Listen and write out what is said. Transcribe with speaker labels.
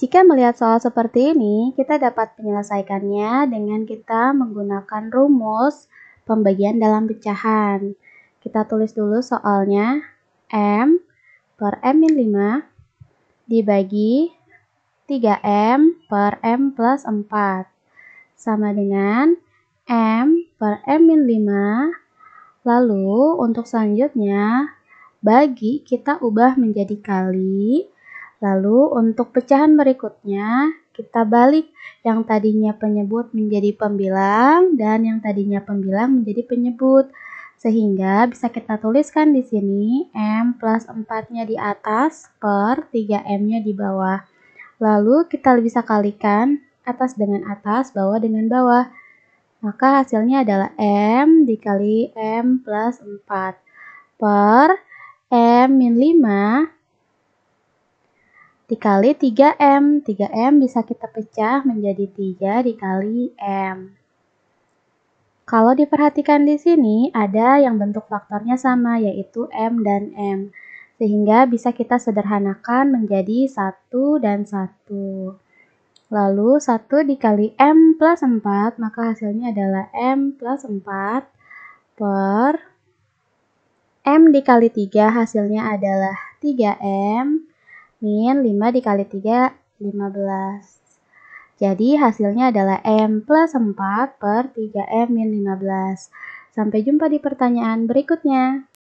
Speaker 1: Jika melihat soal seperti ini, kita dapat menyelesaikannya dengan kita menggunakan rumus pembagian dalam pecahan. Kita tulis dulu soalnya M per M min 5 dibagi 3M per M plus 4 sama dengan M per M min 5 lalu untuk selanjutnya bagi kita ubah menjadi kali Lalu untuk pecahan berikutnya kita balik yang tadinya penyebut menjadi pembilang dan yang tadinya pembilang menjadi penyebut. Sehingga bisa kita tuliskan di sini M plus 4-nya di atas per 3M-nya di bawah. Lalu kita bisa kalikan atas dengan atas, bawah dengan bawah. Maka hasilnya adalah M dikali M plus 4 per M min 5 dikali 3M. 3M bisa kita pecah menjadi 3 dikali M. Kalau diperhatikan di sini, ada yang bentuk faktornya sama, yaitu M dan M. Sehingga bisa kita sederhanakan menjadi 1 dan 1. Lalu 1 dikali M plus 4, maka hasilnya adalah M plus 4 per M dikali 3 hasilnya adalah 3M min 5 dikali 3, 15. Jadi hasilnya adalah M plus 4 per 3M min 15. Sampai jumpa di pertanyaan berikutnya.